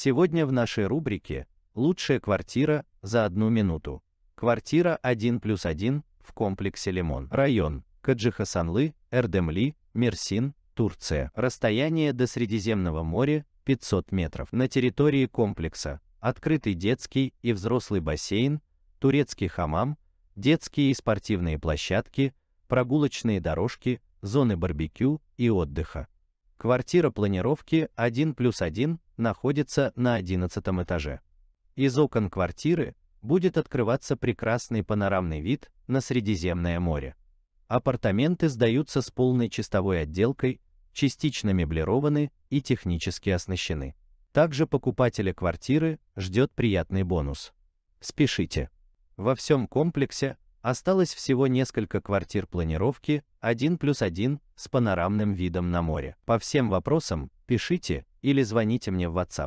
Сегодня в нашей рубрике «Лучшая квартира за одну минуту». Квартира 1 плюс 1 в комплексе «Лимон». Район. Каджихасанлы, Эрдемли, Мерсин, Турция. Расстояние до Средиземного моря 500 метров. На территории комплекса открытый детский и взрослый бассейн, турецкий хамам, детские и спортивные площадки, прогулочные дорожки, зоны барбекю и отдыха. Квартира планировки 1 плюс 1 находится на 11 этаже. Из окон квартиры будет открываться прекрасный панорамный вид на Средиземное море. Апартаменты сдаются с полной чистовой отделкой, частично меблированы и технически оснащены. Также покупателя квартиры ждет приятный бонус. Спешите! Во всем комплексе Осталось всего несколько квартир планировки, 1 плюс 1, с панорамным видом на море. По всем вопросам пишите или звоните мне в WhatsApp.